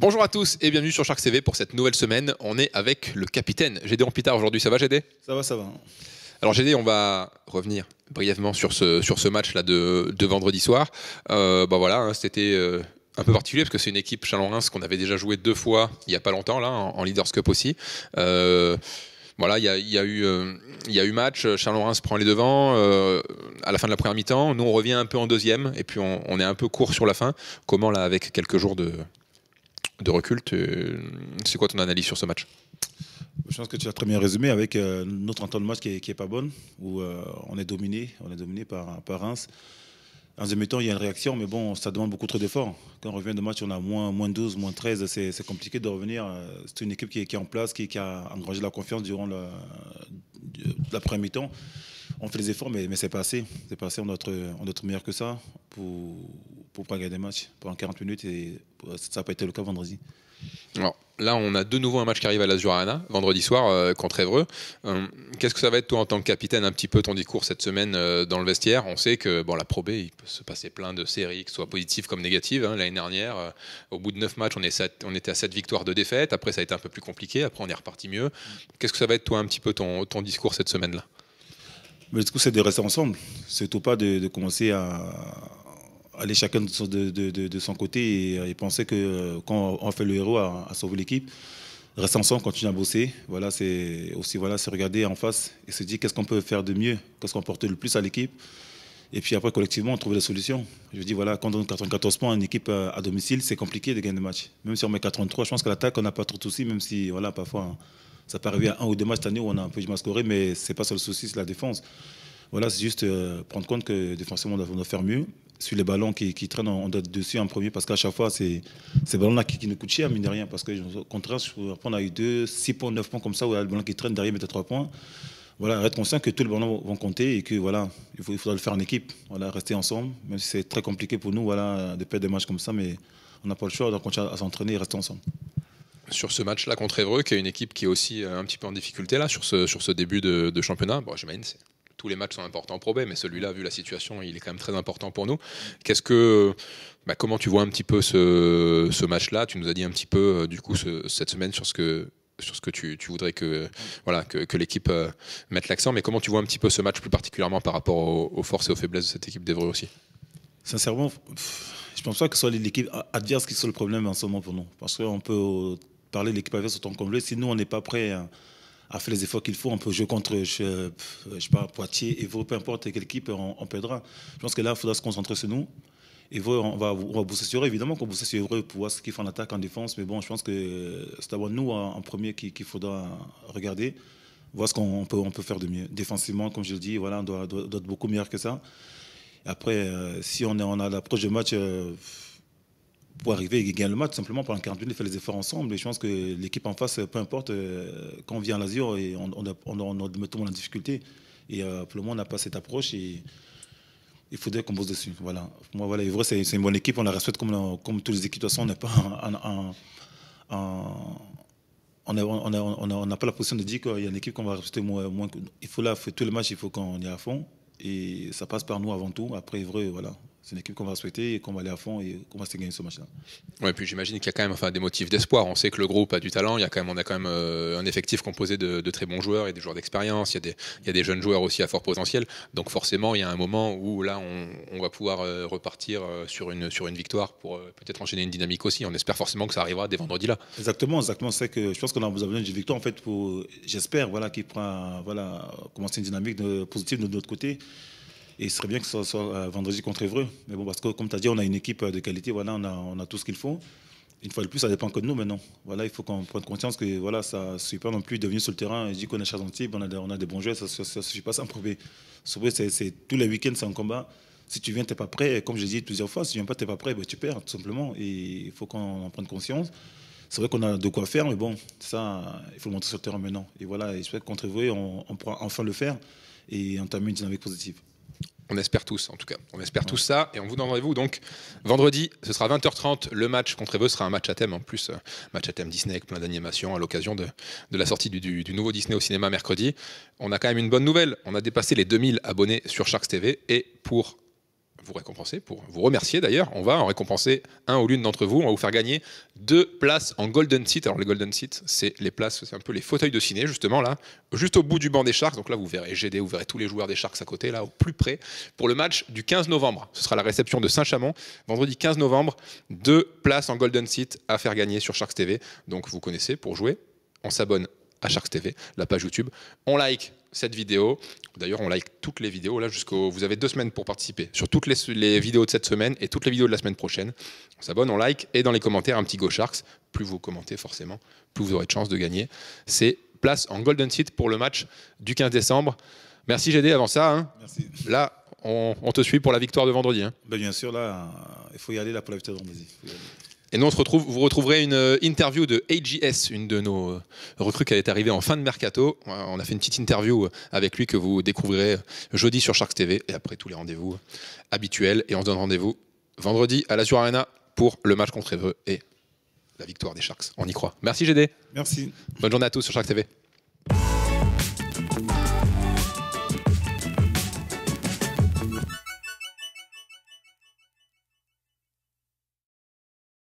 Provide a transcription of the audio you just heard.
Bonjour à tous et bienvenue sur Shark CV pour cette nouvelle semaine. On est avec le capitaine GD Pitard aujourd'hui. Ça va Gédé Ça va, ça va. Alors Gédé, on va revenir brièvement sur ce, sur ce match-là de, de, vendredi soir. Euh, bah voilà, hein, c'était... Euh, un peu particulier parce que c'est une équipe Chalon-Reims qu'on avait déjà joué deux fois il n'y a pas longtemps là en, Leaders Cup aussi. Euh, voilà, il y a, y, a y a, eu match, Chalon-Reims prend les devants à la fin de la première mi-temps. Nous, on revient un peu en deuxième et puis on est un peu court sur la fin. Comment, là, avec quelques jours de, de recul. C'est quoi ton analyse sur ce match je pense que tu as très bien résumé avec euh, notre entente de match qui n'est pas bonne, où euh, on est dominé, on est dominé par, Reims. En deuxième temps, il y a une réaction, mais bon, ça demande beaucoup trop d'efforts. Quand on revient de match, on a moins, moins 12, moins 13, c'est compliqué de revenir. Euh, c'est une équipe qui, est en place, qui, a engrangé la confiance durant la première mi-temps. On fait des efforts, mais, mais c'est pas assez. C'est passé assez, on doit, meilleur que ça pour, pour pas gagner des matchs pendant 40 minutes et euh, ça n'a pas été le cas vendredi. Alors là, on a de nouveau un match qui arrive à la Zurana, vendredi soir euh, contre Évreux. Euh, qu'est-ce que ça va être toi en tant que capitaine un petit peu ton discours cette semaine dans le vestiaire On sait que bon la Pro il peut se passer plein de séries, que ce soit positives comme négatives. Hein, l'année dernière, au bout de 9 matchs, on, était à 7 victoires de défaites. Après, ça a été un peu plus compliqué. Après, on est reparti mieux. Qu'est-ce que ça va être toi un petit peu ton, discours cette semaine là mais du coup, c'est de rester ensemble. C'est tout pas de commencer à, aller chacun de, son côté et, euh, penser que euh, quand on fait le héros à, sauver l'équipe, rester ensemble, continuer à bosser. Voilà, c'est aussi voilà, se regarder en face et se dire qu'est-ce qu'on peut faire de mieux, qu'est-ce qu'on porte le plus à l'équipe. Et puis après, collectivement, on trouve des solutions. Je dis, voilà, quand on donne 94 points à une équipe euh, à, domicile, c'est compliqué de gagner des matchs. Même si on met 83, je pense qu'à l'attaque, on n'a pas trop de soucis, même si, voilà, parfois, ça peut arriver à un ou deux matchs cette année où on a un peu du mal mais mais n'est pas ça le souci, c'est la défense. Voilà, c'est juste prendre compte que défensivement, on doit faire mieux sur les ballons qui, qui traînent, on doit être dessus en premier parce qu'à chaque fois, c'est ces ballons-là qui, nous coûtent cher, mine de rien. Parce que, au contraire, on a eu deux, 6 points, 9 points comme ça, où il y a le ballon qui traîne derrière, mais 3 points. Voilà, être conscient que tous les ballons vont compter et que voilà, il, faut, il faudra le faire en équipe. Voilà, rester ensemble, même si c'est très compliqué pour nous voilà, de perdre des matchs comme ça, mais on n'a pas le choix, donc on à s'entraîner et rester ensemble sur ce match-là contre Évreux, qui est une équipe qui est aussi euh, un petit peu en difficulté là sur ce, sur ce début de, de championnat. Bon, j'imagine tous les matchs sont importants pour mais celui-là, vu la situation, il est quand même très important pour nous. Qu'est-ce que, bah, comment tu vois un petit peu ce, match-là Tu nous as dit un petit peu, euh, du coup, cette semaine sur ce que sur ce que tu, voudrais que voilà que, l'équipe euh, mette l'accent, mais comment tu vois un petit peu ce match plus particulièrement par rapport aux, forces et aux faiblesses de cette équipe d'Evreux aussi Sincèrement, je pense pas que ce soit l'équipe adverse qui soit le problème en ce moment pour nous, parce qu'on peut euh, parler de l'équipe adverse autant qu'on veut. Si nous on n'est pas prêt a fait les efforts qu'il faut. On peut jouer contre, je, sais euh, pas, Poitiers, Evo, peu importe quelle équipe, on, perdra. Je pense que là, il faudra se concentrer sur nous. et on va, on va vous assurer évidemment qu'on vous assure pour voir ce qu'ils font en attaque, en défense. Mais bon, je pense que c'est d'abord nous, en premier, qu'il faudra regarder, voir ce qu'on peut, on peut faire de mieux. Défensivement, comme je le dis, voilà, on doit, doit, être beaucoup meilleur que ça. Après, euh, si on, est, on a l'approche de match... Euh, pour arriver et gagner le match, simplement pendant 40 minutes, faire les efforts ensemble. je pense que l'équipe en face, peu importe, euh, quand on vient à l'Azur, on, on, on, on, monde en difficulté. Et euh, pour le moment, on n'a pas cette approche. Et, il faudrait qu'on bosse dessus. Voilà. Moi, voilà, c'est une bonne équipe. On la respecte comme, comme toutes les équipes. De toute façon, on pas on n'a pas la position de dire qu'il y a une équipe qu'on va respecter moins, moins. Il faut là, tout le match, il faut qu'on y ait à fond. Et ça passe par nous avant tout. Après, vrai, voilà c'est une équipe qu'on va souhaiter et qu'on va aller à fond et qu'on va se gagner ce match-là. Ouais, puis j'imagine qu'il y a quand même enfin, des motifs d'espoir. On sait que le groupe a du talent. Il y a quand même, on a quand même euh, un effectif composé de, très bons joueurs et des joueurs d'expérience. Il, y a des, jeunes joueurs aussi à fort potentiel. Donc forcément, il y a un moment où là, on, va pouvoir euh, repartir euh, sur une, sur une victoire pour peut-être enchaîner une dynamique aussi. On espère forcément que ça arrivera dès vendredi là. Exactement, exactement. C'est que je pense qu'on a besoin d'une victoire en fait j'espère, voilà, qu'il prend, voilà, commencer une dynamique positive de notre côté. Et il serait bien que ce soit euh, vendredi contre Évreux. Mais bon, parce que comme tu as dit, on a une équipe euh, de qualité, voilà, on a, tout ce qu'il faut. Une fois de plus, ça dépend que de nous maintenant. Voilà, il faut qu'on prenne conscience que voilà, ça ne suffit pas non plus de venir sur le terrain et dire qu'on est chers Antibes, on a, des, on a des bons joueurs, ça ne suffit pas sans prouver. c'est tous les week-ends, c'est un combat. Si tu viens, tu n'es pas prêt. Et comme je l'ai dit plusieurs fois, si tu viens pas, tu n'es pas prêt, ben, tu perds tout simplement. Et il faut qu'on en prenne conscience. C'est vrai qu'on a de quoi faire, mais bon, ça, il faut le montrer sur le terrain maintenant. Et voilà, j'espère que contre on, on pourra enfin le faire et entamer une dynamique positive. On espère tous, en tout cas. On espère tous ça. Et on vous donne rendez-vous donc vendredi. Ce sera 20h30. Le match contre Eveux sera un match à thème en plus. Euh, match à thème Disney avec plein d'animations à l'occasion de, la sortie du, nouveau Disney au cinéma mercredi. On a quand même une bonne nouvelle. On a dépassé les 2000 abonnés sur Sharks TV. Et pour vous récompenser, pour vous remercier d'ailleurs. On va en récompenser un ou l'une d'entre vous. On va vous faire gagner deux places en Golden Seat. Alors les Golden Seat, c'est les places, c'est un peu les fauteuils de ciné justement là, juste au bout du banc des Sharks. Donc là, vous verrez GD, vous verrez tous les joueurs des Sharks à côté, là, au plus près, pour le match du 15 novembre. Ce sera la réception de Saint-Chamond, vendredi 15 novembre. Deux places en Golden Seat à faire gagner sur Sharks TV. Donc vous connaissez, pour jouer, on s'abonne à Sharks TV, la page YouTube. On like cette vidéo. D'ailleurs, on like toutes les vidéos là jusqu'au. Vous avez deux semaines pour participer sur toutes les, les, vidéos de cette semaine et toutes les vidéos de la semaine prochaine. On s'abonne, on like et dans les commentaires un petit Go Sharks, Plus vous commentez forcément, plus vous aurez de chance de gagner. C'est place en Golden Seat pour le match du 15 décembre. Merci GD avant ça. Hein. Merci. Là, on, te suit pour la victoire de vendredi. Hein. Ben bien sûr, là, il faut y aller pour la victoire de vendredi. Et nous, on se retrouve, vous retrouverez une euh, interview de AGS, une de nos euh, recrues qui est arrivée en fin de mercato. Euh, on a fait une petite interview avec lui que vous découvrirez jeudi sur Sharks TV et après tous les rendez-vous habituels. Et on se donne rendez-vous vendredi à l'Azur Arena pour le match contre Evreux et la victoire des Sharks. On y croit. Merci GD. Merci. Bonne journée à tous sur Sharks TV.